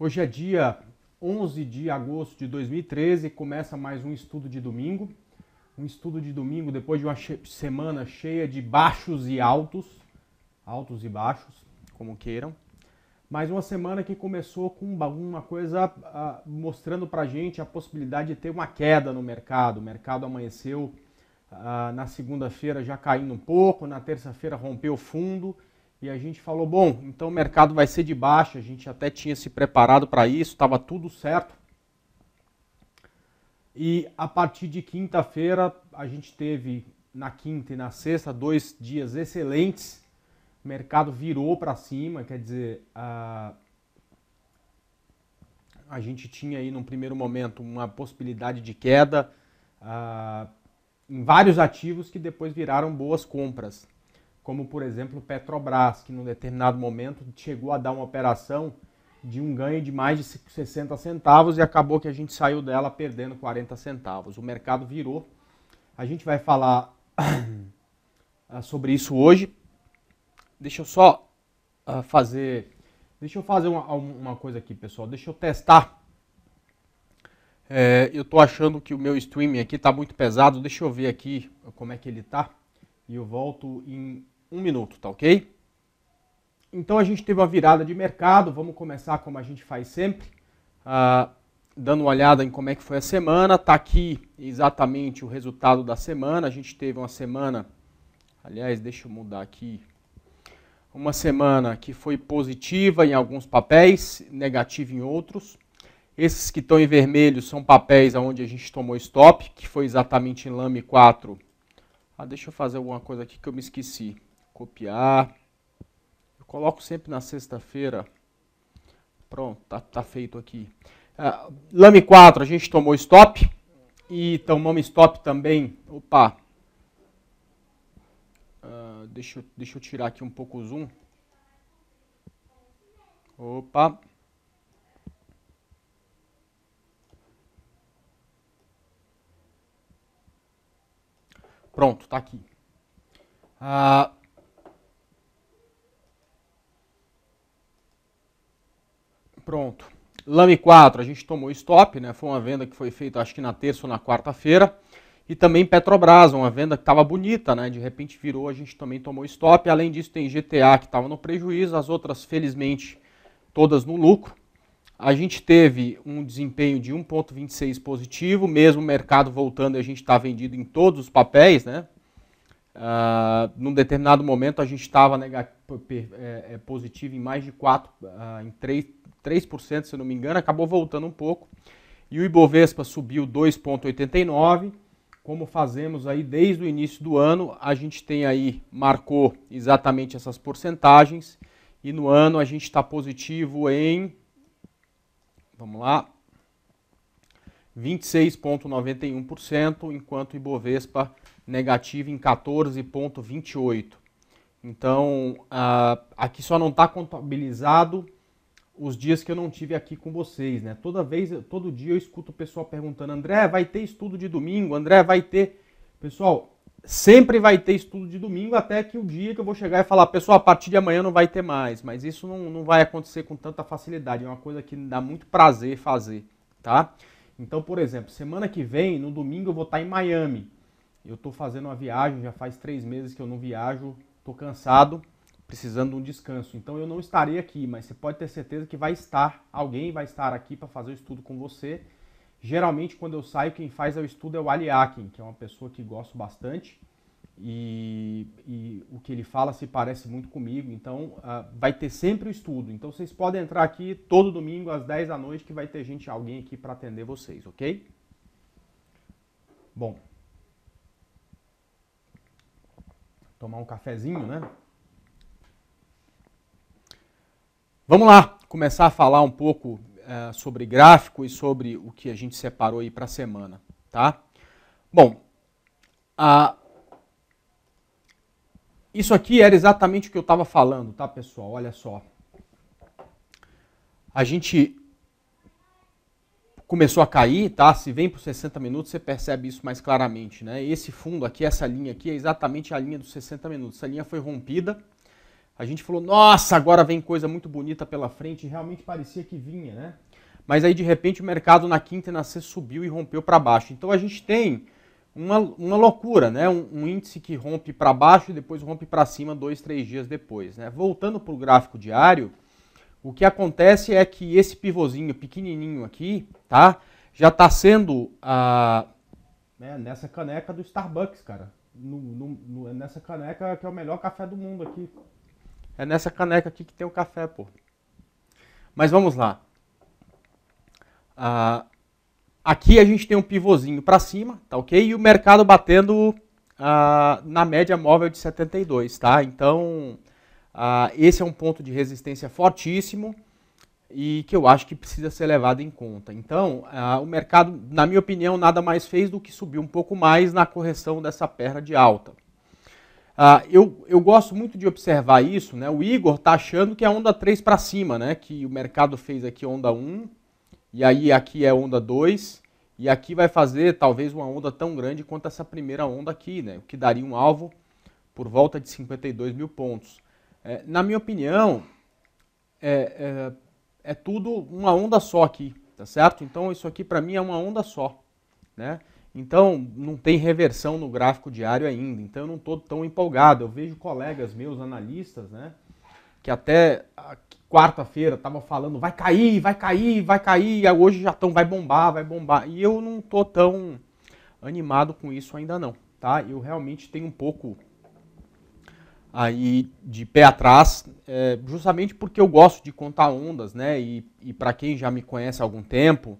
Hoje é dia 11 de agosto de 2013, começa mais um estudo de domingo. Um estudo de domingo depois de uma che semana cheia de baixos e altos, altos e baixos, como queiram. Mas uma semana que começou com uma coisa ah, mostrando para gente a possibilidade de ter uma queda no mercado. O mercado amanheceu ah, na segunda-feira já caindo um pouco, na terça-feira rompeu fundo e a gente falou, bom, então o mercado vai ser de baixa, a gente até tinha se preparado para isso, estava tudo certo. E a partir de quinta-feira, a gente teve na quinta e na sexta dois dias excelentes. O mercado virou para cima, quer dizer, a, a gente tinha aí num primeiro momento uma possibilidade de queda a, em vários ativos que depois viraram boas compras como por exemplo Petrobras, que num determinado momento chegou a dar uma operação de um ganho de mais de 60 centavos e acabou que a gente saiu dela perdendo 40 centavos. O mercado virou. A gente vai falar ah, sobre isso hoje. Deixa eu só ah, fazer. Deixa eu fazer uma, uma coisa aqui, pessoal. Deixa eu testar. É, eu estou achando que o meu streaming aqui está muito pesado. Deixa eu ver aqui como é que ele está E eu volto em um minuto, tá ok? Então a gente teve uma virada de mercado, vamos começar como a gente faz sempre, ah, dando uma olhada em como é que foi a semana, está aqui exatamente o resultado da semana, a gente teve uma semana, aliás, deixa eu mudar aqui, uma semana que foi positiva em alguns papéis, negativa em outros, esses que estão em vermelho são papéis onde a gente tomou stop, que foi exatamente em Lame 4. Ah, deixa eu fazer alguma coisa aqui que eu me esqueci copiar. Eu coloco sempre na sexta-feira. Pronto, tá, tá, feito aqui. Uh, lame 4, a gente tomou stop. E tomamos stop também. Opa! Uh, deixa, eu, deixa eu tirar aqui um pouco o zoom. Opa! Pronto, tá aqui. Ah, Pronto. Lame 4, a gente tomou stop, né? Foi uma venda que foi feita acho que na terça ou na quarta-feira. E também Petrobras, uma venda que estava bonita, né? De repente virou, a gente também tomou stop. Além disso, tem GTA que estava no prejuízo, as outras, felizmente, todas no lucro. A gente teve um desempenho de 1,26 positivo, mesmo o mercado voltando e a gente está vendido em todos os papéis, né? Uh, num determinado momento a gente estava é, é, positivo em mais de 4, uh, ah, em 3, 3%, se não me engano, acabou voltando um pouco. E o Ibovespa subiu 2,89. Como fazemos aí desde o início do ano, a gente tem aí, marcou exatamente essas porcentagens. E no ano a gente está positivo em. Vamos lá. 26,91%, enquanto o Ibovespa negativo em 14,28%. Então, ah, aqui só não está contabilizado os dias que eu não tive aqui com vocês, né? Toda vez, todo dia eu escuto o pessoal perguntando: "André, vai ter estudo de domingo? André, vai ter?". Pessoal, sempre vai ter estudo de domingo até que o dia que eu vou chegar e falar: "Pessoal, a partir de amanhã não vai ter mais". Mas isso não, não vai acontecer com tanta facilidade, é uma coisa que dá muito prazer fazer, tá? Então, por exemplo, semana que vem, no domingo eu vou estar em Miami. Eu estou fazendo uma viagem, já faz três meses que eu não viajo, estou cansado, precisando de um descanso. Então eu não estarei aqui, mas você pode ter certeza que vai estar, alguém vai estar aqui para fazer o estudo com você. Geralmente, quando eu saio, quem faz é o estudo é o Ali Akin, que é uma pessoa que gosto bastante. E, e, o que ele fala se parece muito comigo, então uh, vai ter sempre o estudo. Então vocês podem entrar aqui todo domingo às 10 da noite que vai ter gente, alguém aqui para atender vocês, ok? Bom, tomar um cafezinho, né? Vamos lá, começar a falar um pouco uh, sobre gráfico e sobre o que a gente separou aí para a semana, tá? Bom, uh, isso aqui era exatamente o que eu estava falando, tá, pessoal? Olha só. A gente começou a cair, tá? Se vem os 60 minutos, você percebe isso mais claramente, né? Esse fundo aqui, essa linha aqui, é exatamente a linha dos 60 minutos. Essa linha foi rompida, a gente falou, nossa, agora vem coisa muito bonita pela frente, realmente parecia que vinha, né? Mas aí de repente o mercado na quinta e na sexta subiu e rompeu para baixo. Então a gente tem uma, uma loucura, né? Um, um índice que rompe para baixo e depois rompe para cima dois, três dias depois. Né? Voltando para o gráfico diário, o que acontece é que esse pivôzinho pequenininho aqui, tá? Já está sendo a né, nessa caneca do Starbucks, cara. No, no, no, nessa caneca que é o melhor café do mundo aqui. É nessa caneca aqui que tem o café, pô. Mas vamos lá. Ah, aqui a gente tem um pivôzinho para cima, tá ok? E o mercado batendo ah, na média móvel de 72, tá? Então, ah, esse é um ponto de resistência fortíssimo e que eu acho que precisa ser levado em conta. Então, o mercado, na minha opinião, nada mais fez do que subir um pouco mais na correção dessa perna de alta. Ah, eu, eu gosto muito de observar isso, né? O Igor tá achando que é onda 3 para cima, né? Que o mercado fez aqui onda 1, e aí aqui é onda 2, e aqui vai fazer talvez uma onda tão grande quanto essa primeira onda aqui, né? O que daria um alvo por volta de 52 mil pontos. É, na minha opinião, é, é, é tudo uma onda só aqui, tá certo? Então isso aqui para mim é uma onda só, né? Então, não tem reversão no gráfico diário ainda. Então, eu não estou tão empolgado. Eu vejo colegas meus, analistas, né? Que até quarta-feira estavam falando, vai cair, vai cair, vai cair. E hoje já estão, vai bombar, vai bombar. E eu não estou tão animado com isso ainda não, tá? Eu realmente tenho um pouco aí de pé atrás, é, justamente porque eu gosto de contar ondas, né? E, e para quem já me conhece há algum tempo,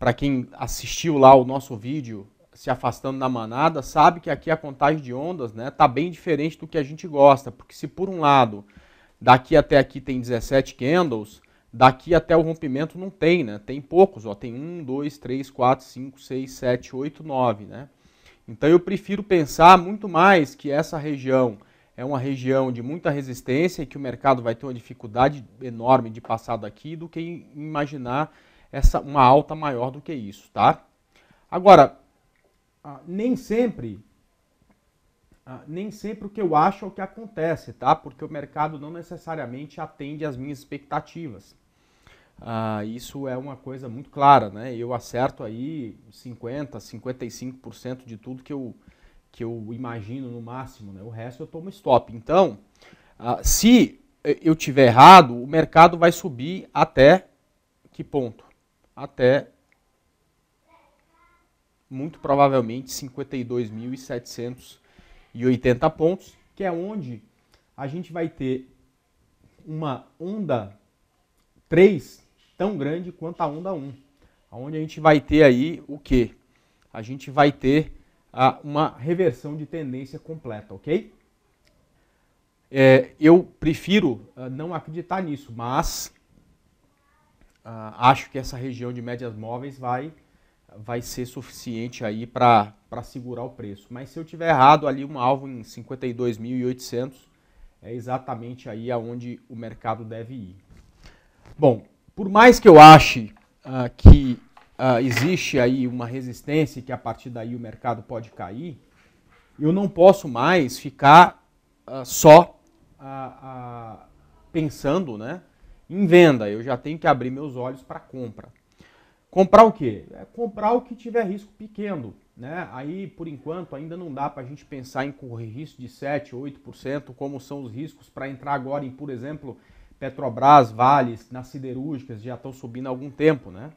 para quem assistiu lá o nosso vídeo se afastando da manada, sabe que aqui a contagem de ondas né, tá bem diferente do que a gente gosta, porque se por um lado daqui até aqui tem 17 candles, daqui até o rompimento não tem, né? Tem poucos, ó, tem 1, 2, 3, 4, 5, 6, 7, 8, 9, né? Então eu prefiro pensar muito mais que essa região é uma região de muita resistência e que o mercado vai ter uma dificuldade enorme de passar daqui do que imaginar essa uma alta maior do que isso, tá? Agora, ah, nem sempre ah, nem sempre o que eu acho é o que acontece, tá? Porque o mercado não necessariamente atende às minhas expectativas. Ah, isso é uma coisa muito clara, né? Eu acerto aí 50, 55% de tudo que eu, que eu imagino no máximo, né? O resto eu tomo stop. Então, ah, se eu tiver errado, o mercado vai subir até que ponto? Até muito provavelmente 52.780 pontos, que é onde a gente vai ter uma onda 3 tão grande quanto a onda 1, onde a gente vai ter aí o que? A gente vai ter ah, uma reversão de tendência completa, ok? É, eu prefiro ah, não acreditar nisso, mas ah, acho que essa região de médias móveis vai vai ser suficiente aí para segurar o preço. Mas se eu tiver errado ali um alvo em 52.800, é exatamente aí aonde o mercado deve ir. Bom, por mais que eu ache uh, que uh, existe aí uma resistência e que a partir daí o mercado pode cair, eu não posso mais ficar uh, só pensando, né? Em venda, eu já tenho que abrir meus olhos para compra. Comprar o quê? É comprar o que tiver risco pequeno. Né? Aí, por enquanto, ainda não dá para a gente pensar em correr risco de 7%, 8%, como são os riscos para entrar agora em, por exemplo, Petrobras, Vales, nas siderúrgicas, já estão subindo há algum tempo. Né?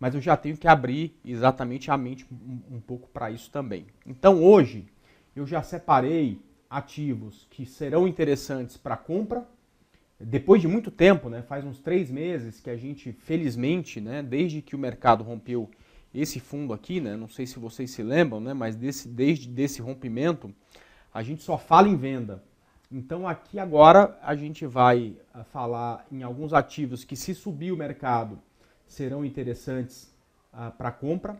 Mas eu já tenho que abrir exatamente a mente um, um pouco para isso também. Então, hoje, eu já separei ativos que serão interessantes para compra depois de muito tempo, né, faz uns três meses que a gente, felizmente, né, desde que o mercado rompeu esse fundo aqui, né, não sei se vocês se lembram, né, mas desse, desde desse rompimento, a gente só fala em venda. Então aqui agora a gente vai ah, falar em alguns ativos que, se subir o mercado, serão interessantes ah, para compra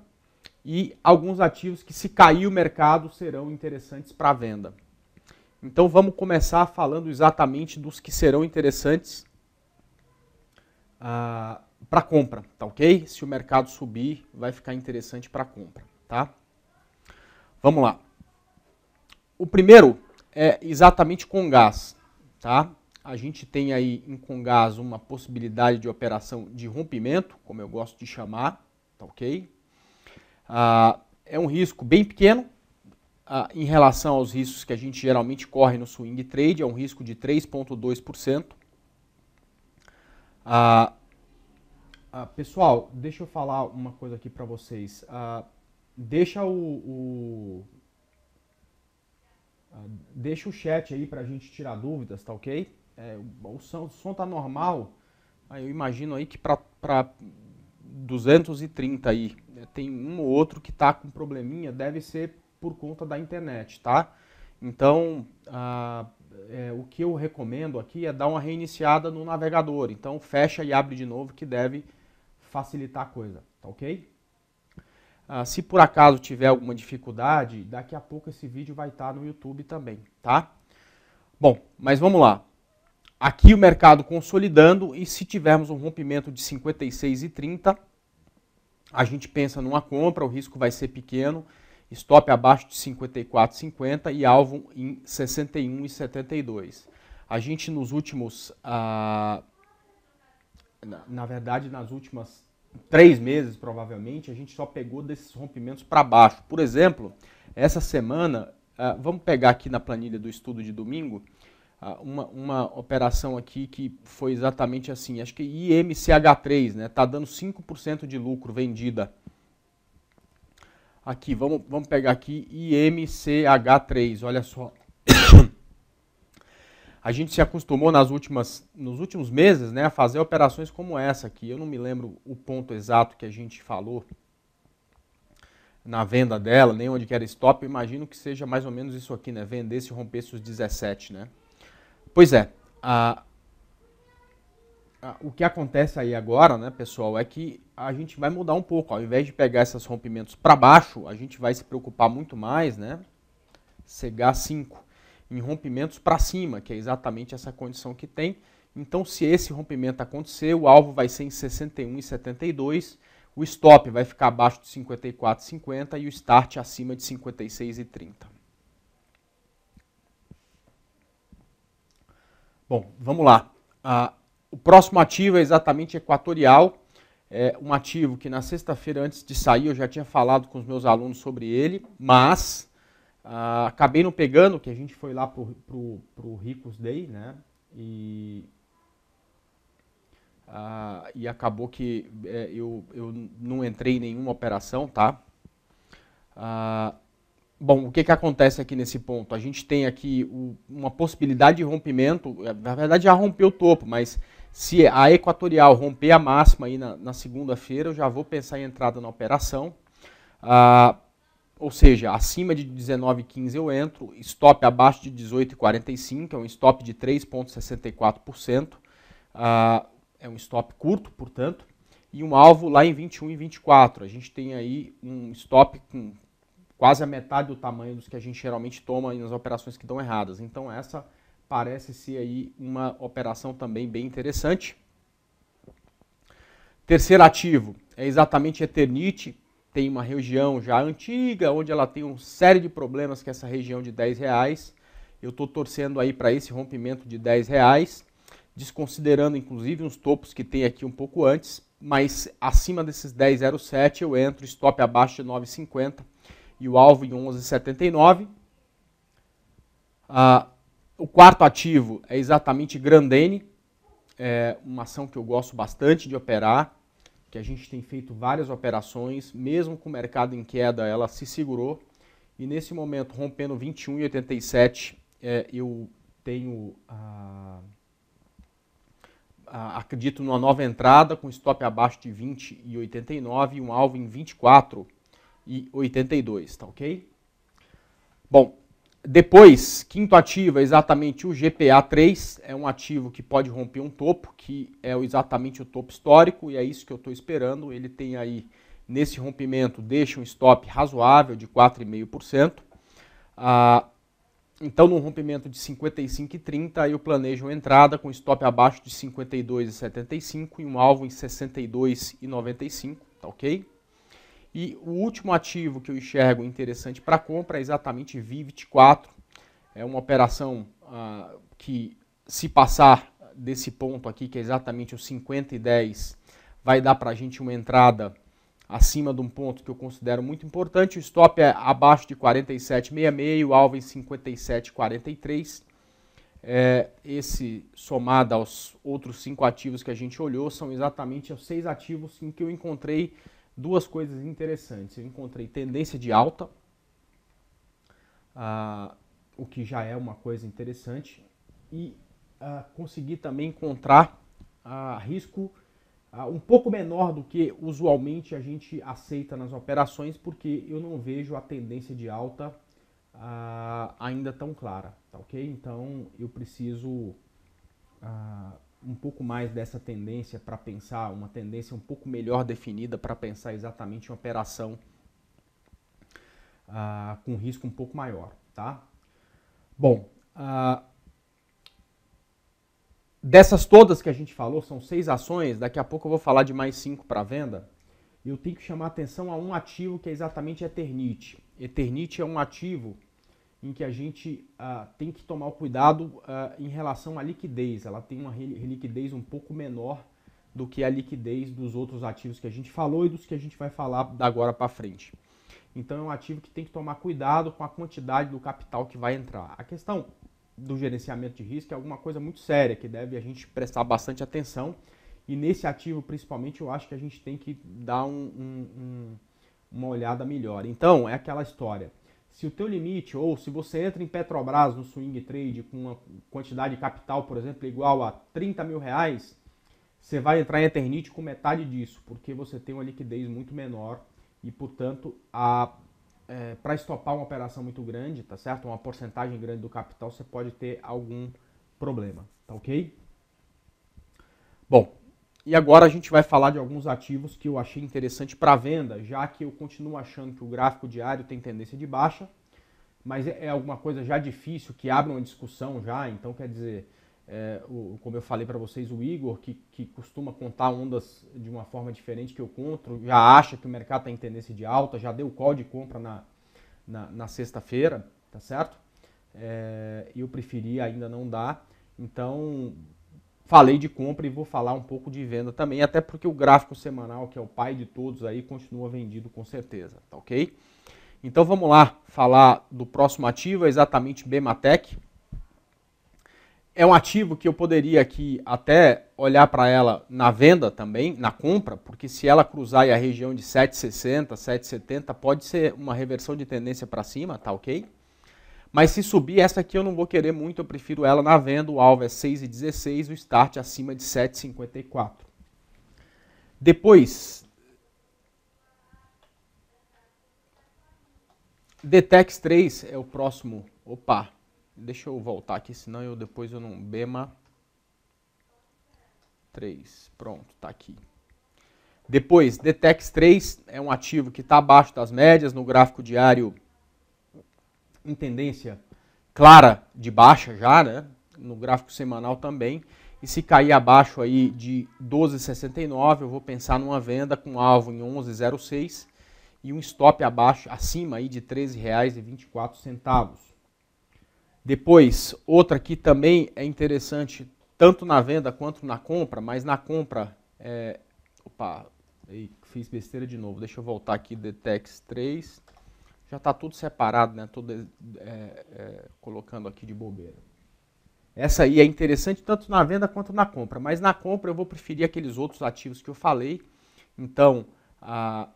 e alguns ativos que, se cair o mercado, serão interessantes para venda. Então vamos começar falando exatamente dos que serão interessantes ah, para compra, tá ok? Se o mercado subir, vai ficar interessante para compra, tá? Vamos lá. O primeiro é exatamente com gás, tá? A gente tem aí em Congás uma possibilidade de operação de rompimento, como eu gosto de chamar, tá ok? Ah, é um risco bem pequeno, ah, em relação aos riscos que a gente geralmente corre no swing trade, é um risco de 3,2%. Ah, ah, pessoal, deixa eu falar uma coisa aqui para vocês. Ah, deixa o, o ah, deixa o chat aí para a gente tirar dúvidas, tá ok? É, o, som, o som tá normal, eu imagino aí que para 230 aí, né, tem um ou outro que tá com probleminha, deve ser por conta da internet, tá? Então, é, o que eu recomendo aqui é dar uma reiniciada no navegador. Então, fecha e abre de novo, que deve facilitar a coisa, tá ok? Ah, se por acaso tiver alguma dificuldade, daqui a pouco esse vídeo vai estar tá no YouTube também, tá? Bom, mas vamos lá. Aqui o mercado consolidando e se tivermos um rompimento de 56,30, a gente pensa numa compra, o risco vai ser pequeno stop abaixo de 54,50 e alvo em 61,72. A gente nos últimos, ah, na, na, verdade, nas últimas três meses, provavelmente, a gente só pegou desses rompimentos para baixo. Por exemplo, essa semana, ah, vamos pegar aqui na planilha do estudo de domingo, ah, uma, uma operação aqui que foi exatamente assim, acho que IMCH3, né? Tá dando 5% de lucro vendida Aqui, vamos, vamos pegar aqui IMCH3, olha só. A gente se acostumou nas últimas, nos últimos meses né, a fazer operações como essa aqui. Eu não me lembro o ponto exato que a gente falou na venda dela, nem onde que era stop. imagino que seja mais ou menos isso aqui, né? Vender se rompesse os 17, né? Pois é, a, ah, o que acontece aí agora, né, pessoal, é que a gente vai mudar um pouco. Ao invés de pegar esses rompimentos para baixo, a gente vai se preocupar muito mais, né, cegar 5 em rompimentos para cima, que é exatamente essa condição que tem. Então, se esse rompimento acontecer, o alvo vai ser em 61 e 72, o stop vai ficar abaixo de 54,50 e o start acima de 56,30. Bom, vamos lá. Ah, o próximo ativo é exatamente Equatorial, é um ativo que na sexta-feira antes de sair eu já tinha falado com os meus alunos sobre ele, mas ah, acabei não pegando, que a gente foi lá para o Ricos Day, né? E, ah, e acabou que é, eu, eu não entrei em nenhuma operação, tá? Ah, Bom, o que, que acontece aqui nesse ponto? A gente tem aqui o, uma possibilidade de rompimento, é, na verdade já rompeu o topo, mas se a equatorial romper a máxima aí na, na segunda-feira, eu já vou pensar em entrada na operação. Ah, ou seja, acima de 19,15 eu entro, stop abaixo de 18,45, é um stop de 3,64%. Ah, é um stop curto, portanto, e um alvo lá em 21 e 24. A gente tem aí um stop com quase a metade do tamanho dos que a gente geralmente toma nas operações que dão erradas. Então essa parece ser aí uma operação também bem interessante. Terceiro ativo é exatamente Eternite, tem uma região já antiga, onde ela tem uma série de problemas que é essa região de 10 reais. Eu estou torcendo aí para esse rompimento de 10 reais, desconsiderando inclusive uns topos que tem aqui um pouco antes, mas acima desses 10,07 eu entro, stop abaixo de 9,50 e o alvo em 11,79. Ah, o quarto ativo é exatamente Grandene, é uma ação que eu gosto bastante de operar, que a gente tem feito várias operações, mesmo com o mercado em queda, ela se segurou. E nesse momento, rompendo 21,87, é, eu tenho. Ah, acredito numa nova entrada com stop abaixo de 20,89 e um alvo em 24,82, tá ok? Bom, depois, quinto ativo é exatamente o GPA3, é um ativo que pode romper um topo, que é exatamente o topo histórico, e é isso que eu estou esperando. Ele tem aí, nesse rompimento, deixa um stop razoável de 4,5%. Ah, então, no rompimento de 55,30, eu planejo uma entrada com stop abaixo de 52,75 e um alvo em 62,95, tá ok? E o último ativo que eu enxergo interessante para compra é exatamente VIVIT4. É uma operação ah, que, se passar desse ponto aqui, que é exatamente os 50 e 10, vai dar para a gente uma entrada acima de um ponto que eu considero muito importante. O stop é abaixo de 47,66, o alvo é em 57,43. É, esse somado aos outros cinco ativos que a gente olhou, são exatamente os seis ativos em que eu encontrei duas coisas interessantes. Eu encontrei tendência de alta, uh, o que já é uma coisa interessante, e uh, consegui também encontrar uh, risco um pouco menor do que usualmente a gente aceita nas operações, porque eu não vejo a tendência de alta ainda tão clara, tá ok? Então eu preciso um pouco mais dessa tendência para pensar, uma tendência um pouco melhor definida para pensar exatamente uma operação uh, com risco um pouco maior, tá? Bom, uh, dessas todas que a gente falou, são seis ações, daqui a pouco eu vou falar de mais cinco para venda, eu tenho que chamar atenção a um ativo que é exatamente Eternit. Eternit é um ativo em que a gente ah, tem que tomar o cuidado ah, em relação à liquidez. Ela tem uma liquidez um pouco menor do que a liquidez dos outros ativos que a gente falou e dos que a gente vai falar da agora para frente. Então é um ativo que tem que tomar cuidado com a quantidade do capital que vai entrar. A questão do gerenciamento de risco é alguma coisa muito séria que deve a gente prestar bastante atenção. E nesse ativo, principalmente, eu acho que a gente tem que dar um, um, um, uma olhada melhor. Então, é aquela história se o teu limite ou se você entra em Petrobras no swing trade com uma quantidade de capital, por exemplo, igual a 30 mil reais, você vai entrar em Eternit com metade disso, porque você tem uma liquidez muito menor e, portanto, é, para estopar uma operação muito grande, tá certo? Uma porcentagem grande do capital, você pode ter algum problema, tá ok? Bom, e agora a gente vai falar de alguns ativos que eu achei interessante para venda, já que eu continuo achando que o gráfico diário tem tendência de baixa, mas é, é alguma coisa já difícil que abre uma discussão já. Então, quer dizer, é, o, como eu falei para vocês, o Igor, que, que costuma contar ondas de uma forma diferente que eu conto, já acha que o mercado está em tendência de alta, já deu call de compra na, na, na sexta-feira, tá certo? É, eu preferi ainda não dar. Então, Falei de compra e vou falar um pouco de venda também, até porque o gráfico semanal, que é o pai de todos aí, continua vendido com certeza, tá ok? Então vamos lá falar do próximo ativo, é exatamente Bematec. É um ativo que eu poderia aqui até olhar para ela na venda também, na compra, porque se ela cruzar a região de 7,60, 7,70, pode ser uma reversão de tendência para cima, tá ok? Mas se subir, essa aqui eu não vou querer muito, eu prefiro ela na venda. O alvo é 6,16, o start acima de 7,54. Depois, Detex 3 é o próximo. Opa, deixa eu voltar aqui, senão eu depois eu não... Bema 3, pronto, tá aqui. Depois, Detex 3 é um ativo que está abaixo das médias no gráfico diário em tendência clara de baixa já, né? No gráfico semanal também. E se cair abaixo aí de 12,69, eu vou pensar numa venda com alvo em 11,06 e um stop abaixo, acima aí de R$ 13,24. Depois, outra que também é interessante tanto na venda quanto na compra, mas na compra é... Opa, fiz besteira de novo. Deixa eu voltar aqui, Detex 3 já está tudo separado, né? Tudo é, é, colocando aqui de bobeira. Essa aí é interessante tanto na venda quanto na compra, mas na compra eu vou preferir aqueles outros ativos que eu falei. Então, a,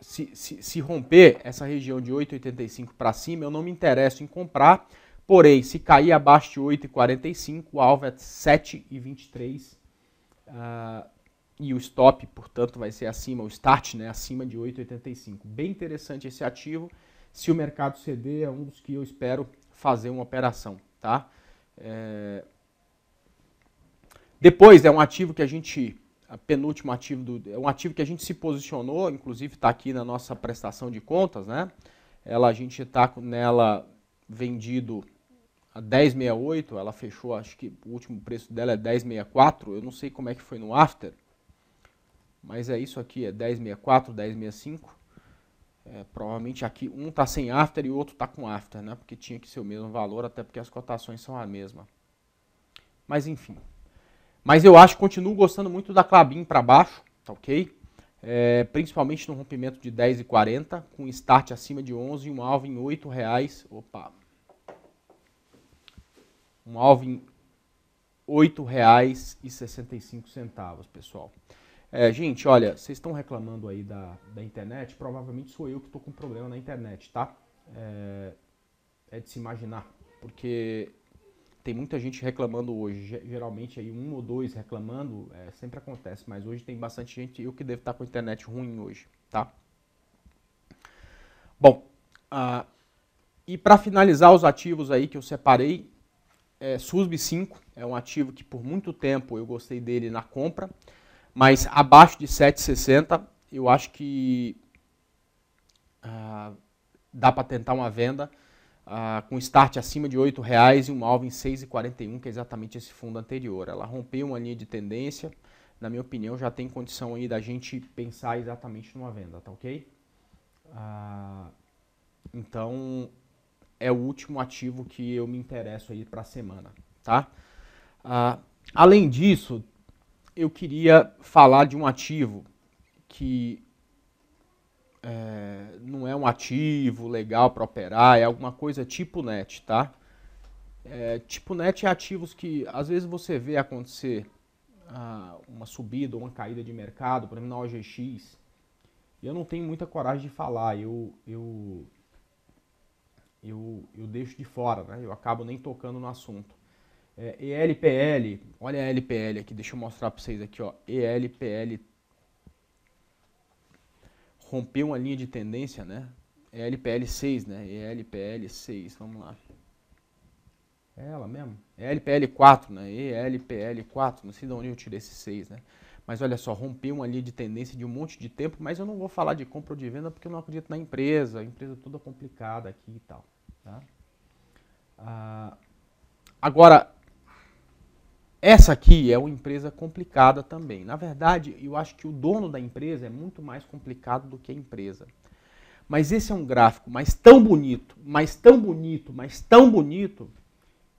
se, se, se romper essa região de 8,85 para cima, eu não me interesso em comprar. Porém, se cair abaixo de 8,45, o alvo é 7,23 e o stop, portanto, vai ser acima, o start, né, acima de 8,85. Bem interessante esse ativo. Se o mercado ceder, é um dos que eu espero fazer uma operação, tá? É... Depois é um ativo que a gente, a penúltimo ativo do, é um ativo que a gente se posicionou, inclusive está aqui na nossa prestação de contas, né? Ela a gente está nela vendido a 10,68, ela fechou, acho que o último preço dela é 10,64, eu não sei como é que foi no after, mas é isso aqui, é 1064, 1065. É, provavelmente aqui um está sem after e o outro está com after, né? Porque tinha que ser o mesmo valor, até porque as cotações são a mesma. Mas enfim. Mas eu acho, continuo gostando muito da Clabin para baixo, tá ok? É, principalmente no rompimento de 10,40, com start acima de 11 e um alvo em 8 reais. Opa! Um alvo em 8 reais 65 centavos pessoal. É, gente, olha, vocês estão reclamando aí da, da internet, provavelmente sou eu que estou com problema na internet, tá? É, é, de se imaginar, porque tem muita gente reclamando hoje, geralmente aí um ou dois reclamando, é, sempre acontece, mas hoje tem bastante gente, eu que devo estar tá com a internet ruim hoje, tá? Bom, uh, e para finalizar os ativos aí que eu separei, é, SUSB 5 é um ativo que por muito tempo eu gostei dele na compra, mas abaixo de 7,60, eu acho que ah, dá para tentar uma venda ah, com start acima de R$ 8,00 e um alvo em 6,41, que é exatamente esse fundo anterior. Ela rompeu uma linha de tendência, na minha opinião, já tem condição aí da gente pensar exatamente numa venda, tá ok? Ah, então, é o último ativo que eu me interesso aí para a semana, tá? além disso, eu queria falar de um ativo que é, não é um ativo legal para operar, é alguma coisa tipo net, tá? É, tipo net é ativos que às vezes você vê acontecer ah, uma subida ou uma caída de mercado, por exemplo, na OGX. E eu não tenho muita coragem de falar, eu, eu, eu, eu deixo de fora, né? Eu acabo nem tocando no assunto. É, ELPL, olha a LPL aqui, deixa eu mostrar para vocês aqui, ó. ELPL rompeu uma linha de tendência, né? ELPL 6, né? ELPL 6, vamos lá. É ela mesmo? ELPL 4, né? ELPL 4, não sei de onde eu tirei esse 6, né? Mas olha só, rompeu uma linha de tendência de um monte de tempo, mas eu não vou falar de compra ou de venda porque eu não acredito na empresa, a empresa toda complicada aqui e tal. Tá? Ah, agora, essa aqui é uma empresa complicada também. Na verdade, eu acho que o dono da empresa é muito mais complicado do que a empresa. Mas esse é um gráfico mas tão bonito, mas tão bonito, mas tão bonito,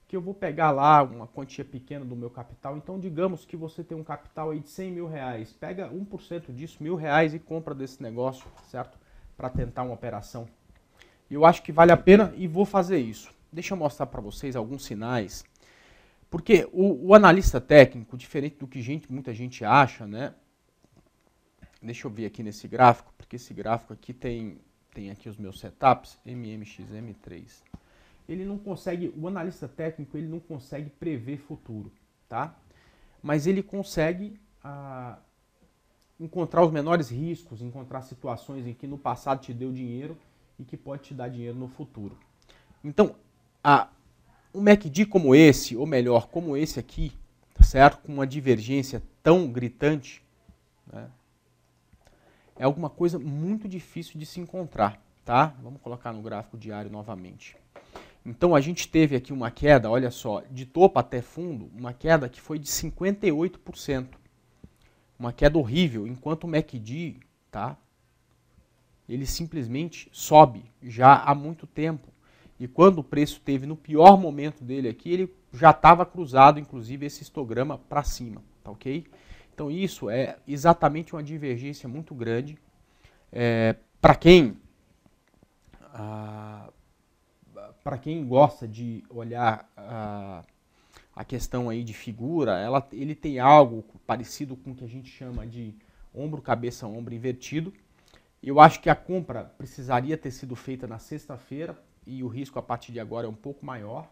que eu vou pegar lá uma quantia pequena do meu capital. Então, digamos que você tem um capital aí de 100 mil reais. Pega 1% disso, mil reais, e compra desse negócio, certo? Para tentar uma operação. Eu acho que vale a pena e vou fazer isso. Deixa eu mostrar para vocês alguns sinais porque o, o, analista técnico, diferente do que gente, muita gente acha, né? Deixa eu ver aqui nesse gráfico, porque esse gráfico aqui tem, tem aqui os meus setups, MMXM3. Ele não consegue, o analista técnico, ele não consegue prever futuro, tá? Mas ele consegue ah, encontrar os menores riscos, encontrar situações em que no passado te deu dinheiro e que pode te dar dinheiro no futuro. Então, a, um MACD como esse, ou melhor, como esse aqui, tá certo? Com uma divergência tão gritante, né? é alguma coisa muito difícil de se encontrar, tá? Vamos colocar no gráfico diário novamente. Então a gente teve aqui uma queda, olha só, de topo até fundo, uma queda que foi de 58%. Uma queda horrível, enquanto o MACD, tá? Ele simplesmente sobe já há muito tempo. E quando o preço teve no pior momento dele aqui, ele já estava cruzado, inclusive, esse histograma para cima, tá ok? Então isso é exatamente uma divergência muito grande é, para quem ah, para quem gosta de olhar ah, a questão aí de figura, ela, ele tem algo parecido com o que a gente chama de ombro cabeça ombro invertido. Eu acho que a compra precisaria ter sido feita na sexta-feira e o risco a partir de agora é um pouco maior,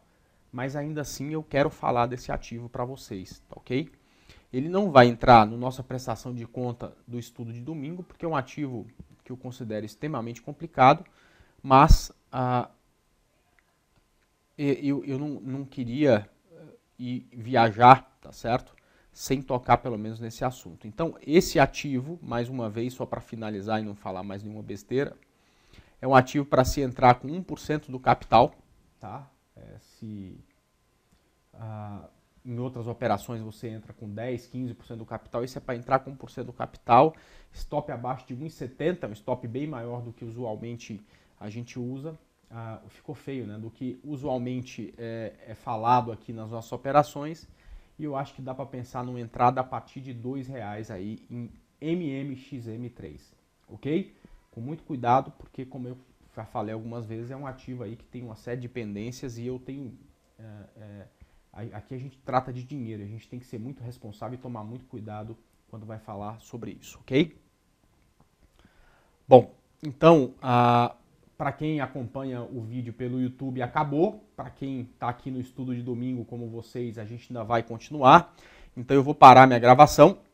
mas ainda assim eu quero falar desse ativo para vocês, tá ok? Ele não vai entrar na no nossa prestação de conta do estudo de domingo, porque é um ativo que eu considero extremamente complicado, mas ah, eu, eu não, não queria eh, ir viajar, tá certo? Sem tocar pelo menos nesse assunto. Então, esse ativo, mais uma vez, só para finalizar e não falar mais nenhuma besteira, é um ativo para se entrar com 1% do capital, tá? É, se ah, em outras operações você entra com 10, 15% do capital, isso é para entrar com 1% do capital. Stop abaixo de 1,70, um stop bem maior do que usualmente a gente usa. Ah, ficou feio, né? Do que usualmente é, é falado aqui nas nossas operações. E eu acho que dá para pensar numa entrada a partir de R$ reais aí em MMXM3, ok? com muito cuidado, porque como eu já falei algumas vezes, é um ativo aí que tem uma série de dependências e eu tenho. É, é, aqui a gente trata de dinheiro, a gente tem que ser muito responsável e tomar muito cuidado quando vai falar sobre isso, ok? Bom, então, ah, para quem acompanha o vídeo pelo YouTube, acabou. Para quem está aqui no estudo de domingo, como vocês, a gente ainda vai continuar. Então, eu vou parar minha gravação.